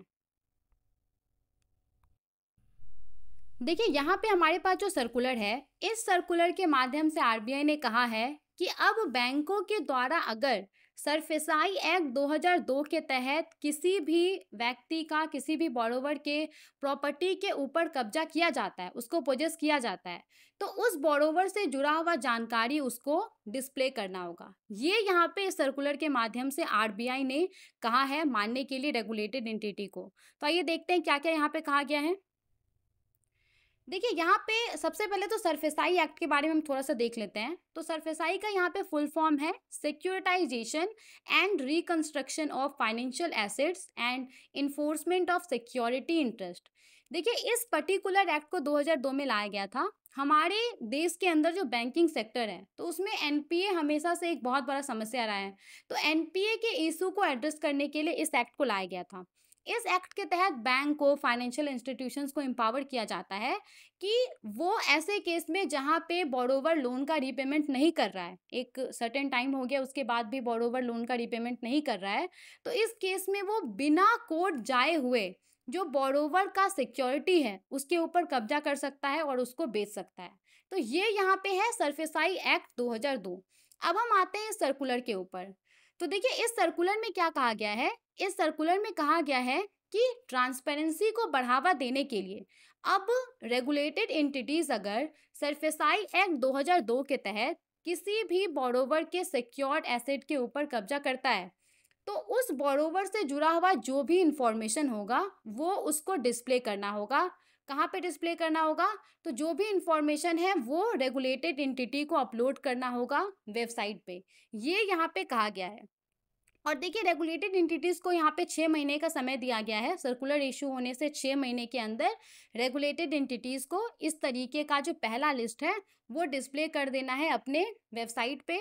देखिए यहाँ पे हमारे पास जो सर्कुलर है इस सर्कुलर के माध्यम से आरबीआई ने कहा है कि अब बैंकों के द्वारा अगर सरफेसाई एक्ट 2002 के तहत किसी भी व्यक्ति का किसी भी बोरोवर के प्रॉपर्टी के ऊपर कब्जा किया जाता है उसको पोजेस किया जाता है तो उस बोरोवर से जुड़ा हुआ जानकारी उसको डिस्प्ले करना होगा ये यहाँ पे इस सर्कुलर के माध्यम से आरबीआई ने कहा है मानने के लिए रेगुलेटेड एंटिटी को तो आइए देखते हैं क्या क्या यहाँ पे कहा गया है देखिए यहाँ पे सबसे पहले तो सरफेसाई एक्ट के बारे में हम थोड़ा सा देख लेते हैं तो सरफेसाई का यहाँ पे फुल फॉर्म है securitisation and reconstruction of financial assets and enforcement of security interest देखिए इस पर्टिकुलर एक्ट को 2002 में लाया गया था हमारे देश के अंदर जो बैंकिंग सेक्टर है तो उसमें एनपीए हमेशा से एक बहुत बड़ा समस्या रहा है तो एनपीए के इशू को एड्रेस करने के लिए इस एक्ट को लाया गया था इस एक्ट के तहत बैंक को फाइनेंशियल इंस्टीट्यूशंस को एम्पावर किया जाता है कि वो ऐसे केस में जहाँ पे बोरोवर लोन का रीपेमेंट नहीं कर रहा है एक सर्टेन टाइम हो गया उसके बाद भी बॉडोवर लोन का रीपेमेंट नहीं कर रहा है तो इस केस में वो बिना कोर्ट जाए हुए जो बोरोवर का सिक्योरिटी है उसके ऊपर कब्जा कर सकता है और उसको बेच सकता है तो ये यहाँ पे है सरफेसाई एक्ट 2002 अब हम आते हैं सर्कुलर के ऊपर तो देखिए इस सर्कुलर में क्या कहा गया है इस सर्कुलर में कहा गया है कि ट्रांसपेरेंसी को बढ़ावा देने के लिए अब रेगुलेटेड एंटिटीज अगर सरफेसाई एक्ट 2002 के तहत किसी भी बोरोवर के सिक्योर्ड एसेट के ऊपर कब्जा करता है तो उस बोरोवर से जुड़ा हुआ जो भी इंफॉर्मेशन होगा वो उसको डिस्प्ले करना होगा कहाँ पे डिस्प्ले करना होगा तो जो भी इंफॉर्मेशन है वो रेगुलेटेड एंटिटी को अपलोड करना होगा वेबसाइट पे ये यहाँ पे कहा गया है और देखिए रेगुलेटेड इंटिटीज़ को यहाँ पे छः महीने का समय दिया गया है सर्कुलर इशू होने से छः महीने के अंदर रेगुलेटेड इंटिटीज़ को इस तरीके का जो पहला लिस्ट है वो डिस्प्ले कर देना है अपने वेबसाइट पे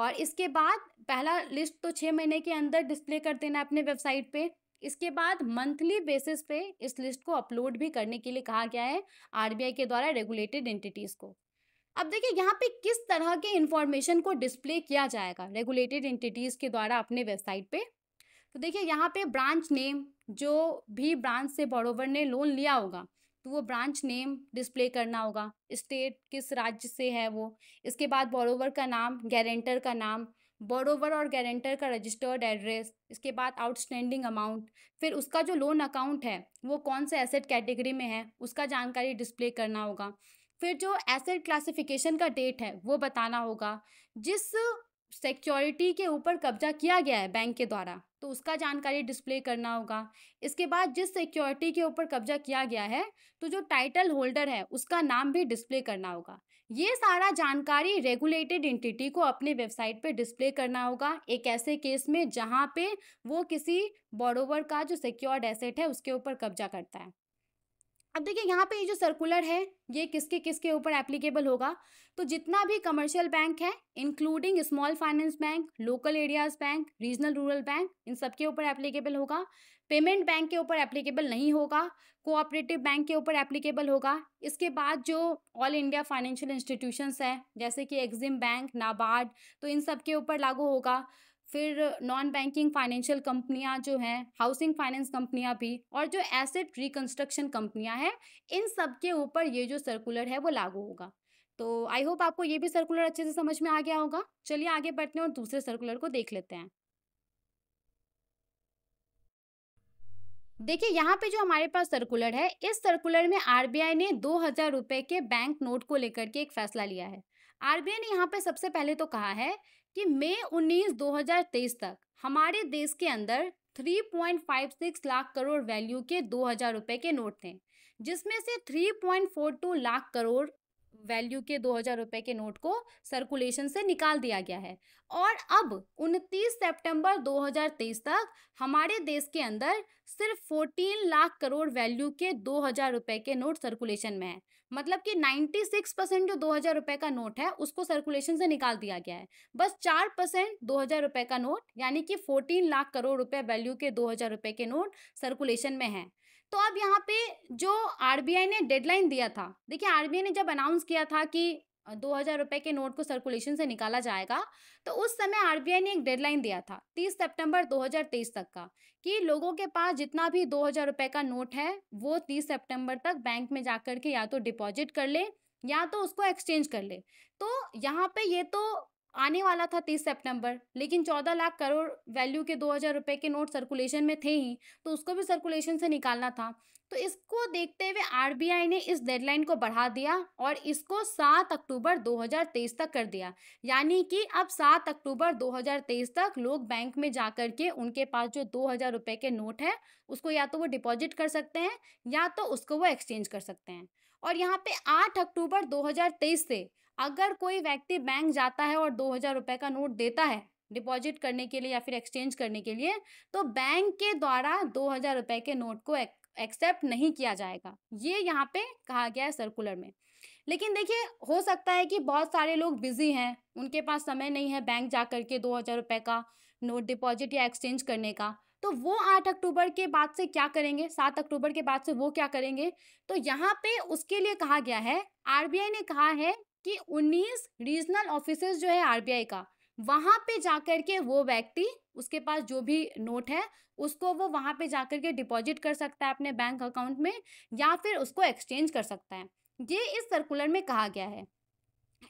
और इसके बाद पहला लिस्ट तो छः महीने के अंदर डिस्प्ले कर देना है अपने वेबसाइट पे इसके बाद मंथली बेसिस पे इस लिस्ट को अपलोड भी करने के लिए कहा गया है आरबीआई के द्वारा रेगुलेटेड एंटिटीज़ को अब देखिए यहाँ पे किस तरह के इंफॉर्मेशन को डिस्प्ले किया जाएगा रेगुलेटेड एंटिटीज़ के द्वारा अपने वेबसाइट पे तो देखिए यहाँ पे ब्रांच नेम जो भी ब्रांच से बड़ोवर ने लोन लिया होगा तो वो ब्रांच नेम डिस्प्ले करना होगा स्टेट किस राज्य से है वो इसके बाद बॉरोवर का नाम गारंटर का नाम बोरोवर और गारंटर का रजिस्टर्ड एड्रेस इसके बाद आउटस्टैंडिंग अमाउंट फिर उसका जो लोन अकाउंट है वो कौन से एसेट कैटेगरी में है उसका जानकारी डिस्प्ले करना होगा फिर जो एसेट क्लासिफिकेशन का डेट है वो बताना होगा जिस सिक्योरिटी के ऊपर कब्जा किया गया है बैंक के द्वारा तो उसका जानकारी डिस्प्ले करना होगा इसके बाद जिस सिक्योरिटी के ऊपर कब्जा किया गया है तो जो टाइटल होल्डर है उसका नाम भी डिस्प्ले करना होगा ये सारा जानकारी रेगुलेटेड एंटिटी को अपने वेबसाइट पे डिस्प्ले करना होगा एक ऐसे केस में जहाँ पे वो किसी बोरोवर का जो सिक्योर्ड एसेट है उसके ऊपर कब्जा करता है अब देखिए यहाँ पे ये जो सर्कुलर है ये किसके किसके ऊपर एप्लीकेबल होगा तो जितना भी कमर्शियल बैंक है including small finance bank local areas bank regional rural bank इन सब के ऊपर एप्लीकेबल होगा पेमेंट बैंक के ऊपर एप्लीकेबल नहीं होगा कोऑपरेटिव बैंक के ऊपर एप्लीकेबल होगा इसके बाद जो ऑल इंडिया फाइनेंशियल इंस्टीट्यूशंस हैं जैसे कि एग्जिम बैंक नाबार्ड तो इन सब के ऊपर लागू होगा फिर नॉन बैंकिंग फाइनेंशियल कंपनियां जो हैं हाउसिंग फाइनेंस कंपनियां भी और जो एसेट रिकंस्ट्रक्शन कंपनियां हैं इन सब के ऊपर ये जो सर्कुलर है वो लागू होगा तो आई होप आपको ये भी सर्कुलर अच्छे से समझ में आ गया होगा चलिए आगे बढ़ते हैं और दूसरे सर्कुलर को देख लेते हैं देखिए यहाँ पे जो हमारे पास सर्कुलर है इस सर्कुलर में आरबीआई ने दो हजार के बैंक नोट को लेकर के एक फैसला लिया है आरबीआई ने यहाँ पे सबसे पहले तो कहा है कि मई हजार 2023 तक हमारे देश के अंदर 3.56 लाख करोड़ वैल्यू के दो हजार रुपये के नोट थे जिसमें से 3.42 लाख करोड़ वैल्यू के दो हज़ार रुपये के नोट को सर्कुलेशन से निकाल दिया गया है और अब 29 सितंबर 2023 तक हमारे देश के अंदर सिर्फ 14 लाख करोड़ वैल्यू के दो हज़ार रुपए के नोट सर्कुलेशन में है मतलब कि 96 परसेंट जो दो हज़ार रुपए का नोट है उसको सर्कुलेशन से निकाल दिया गया है बस चार परसेंट दो हज़ार रुपए का नोट यानी कि 14 लाख करोड़ रुपए वैल्यू के दो हज़ार रुपए के नोट सर्कुलेशन में है तो अब यहाँ पे जो आरबीआई ने डेडलाइन दिया था देखिए आरबीआई ने जब अनाउंस किया था कि दो हज़ार रुपये के नोट को सर्कुलेशन से निकाला जाएगा तो उस समय आरबीआई ने एक डेडलाइन दिया था 30 सितंबर 2023 तक का कि लोगों के पास जितना भी दो हज़ार रुपये का नोट है वो 30 सितंबर तक बैंक में जाकर के या तो डिपॉजिट कर ले या तो उसको एक्सचेंज कर ले तो यहाँ पे ये तो आने वाला था तीस सितंबर लेकिन चौदह लाख करोड़ वैल्यू के दो हज़ार रुपये के नोट सर्कुलेशन में थे ही तो उसको भी सर्कुलेशन से निकालना था तो इसको देखते हुए आरबीआई ने इस डेडलाइन को बढ़ा दिया और इसको 7 अक्टूबर 2023 तक कर दिया यानी कि अब 7 अक्टूबर 2023 तक लोग बैंक में जा कर के उनके पास जो दो हज़ार रुपये के नोट है उसको या तो वो डिपॉजिट कर सकते हैं या तो उसको वो एक्सचेंज कर सकते हैं और यहाँ पे आठ अक्टूबर तेईस से अगर कोई व्यक्ति बैंक जाता है और दो हज़ार रुपये का नोट देता है डिपॉजिट करने के लिए या फिर एक्सचेंज करने के लिए तो बैंक के द्वारा दो हज़ार रुपये के नोट को एक्सेप्ट नहीं किया जाएगा ये यहाँ पे कहा गया है सर्कुलर में लेकिन देखिए हो सकता है कि बहुत सारे लोग बिजी हैं उनके पास समय नहीं है बैंक जा करके दो हज़ार रुपये का नोट डिपॉजिट या एक्सचेंज करने का तो वो आठ अक्टूबर के बाद से क्या करेंगे सात अक्टूबर के बाद से वो क्या करेंगे तो यहाँ पे उसके लिए कहा गया है आरबीआई ने कहा है कि 19 रीजनल ऑफिसर्स जो है आरबीआई का वहाँ पे जाकर के वो व्यक्ति उसके पास जो भी नोट है उसको वो वहाँ पे जाकर के डिपॉजिट कर सकता है अपने बैंक अकाउंट में या फिर उसको एक्सचेंज कर सकता है ये इस सर्कुलर में कहा गया है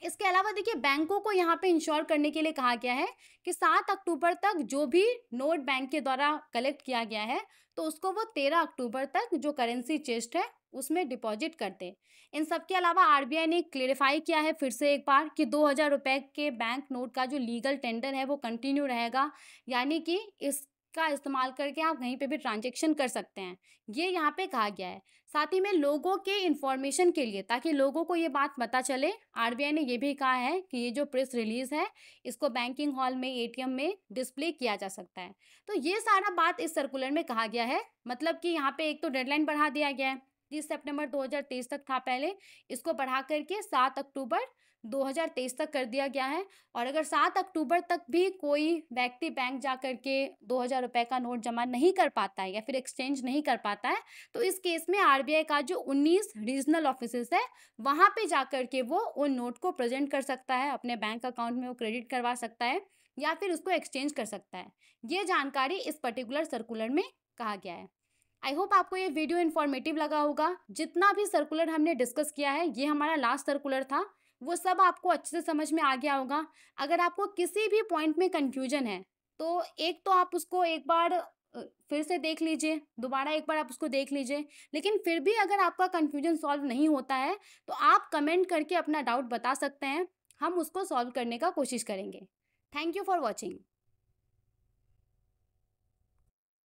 इसके अलावा देखिए बैंकों को यहाँ पे इंश्योर करने के लिए कहा गया है कि सात अक्टूबर तक जो भी नोट बैंक के द्वारा कलेक्ट किया गया है तो उसको वो तेरह अक्टूबर तक जो करेंसी चेस्ट है उसमें डिपॉजिट करते इन सब के अलावा आरबीआई ने क्लेरिफाई किया है फिर से एक बार कि दो हज़ार रुपये के बैंक नोट का जो लीगल टेंडर है वो कंटिन्यू रहेगा यानी कि इस का इस्तेमाल करके आप कहीं पे भी ट्रांजेक्शन कर सकते हैं ये यहाँ पे कहा गया है साथ ही में लोगों के इन्फॉर्मेशन के लिए ताकि लोगों को ये बात पता चले आर ने ये भी कहा है कि ये जो प्रेस रिलीज है इसको बैंकिंग हॉल में एटीएम में डिस्प्ले किया जा सकता है तो ये सारा बात इस सर्कुलर में कहा गया है मतलब कि यहाँ पे एक तो डेडलाइन बढ़ा दिया गया है तीस सितंबर 2023 तक था पहले इसको बढ़ा करके सात अक्टूबर 2023 तक कर दिया गया है और अगर सात अक्टूबर तक भी कोई व्यक्ति बैंक जा कर के दो हज़ार रुपये का नोट जमा नहीं कर पाता है या फिर एक्सचेंज नहीं कर पाता है तो इस केस में आरबीआई का जो उन्नीस रीजनल ऑफिस है वहाँ पे जा कर के वो उन नोट को प्रेजेंट कर सकता है अपने बैंक अकाउंट में वो क्रेडिट करवा सकता है या फिर उसको एक्सचेंज कर सकता है ये जानकारी इस पर्टिकुलर सर्कुलर में कहा गया है आई होप आपको ये वीडियो इन्फॉर्मेटिव लगा होगा जितना भी सर्कुलर हमने डिस्कस किया है ये हमारा लास्ट सर्कुलर था वो सब आपको अच्छे से समझ में आ गया होगा अगर आपको किसी भी पॉइंट में कन्फ्यूजन है तो एक तो आप उसको एक बार फिर से देख लीजिए दोबारा एक बार आप उसको देख लीजिए लेकिन फिर भी अगर आपका कन्फ्यूजन सॉल्व नहीं होता है तो आप कमेंट करके अपना डाउट बता सकते हैं हम उसको सॉल्व करने का कोशिश करेंगे थैंक यू फॉर वॉचिंग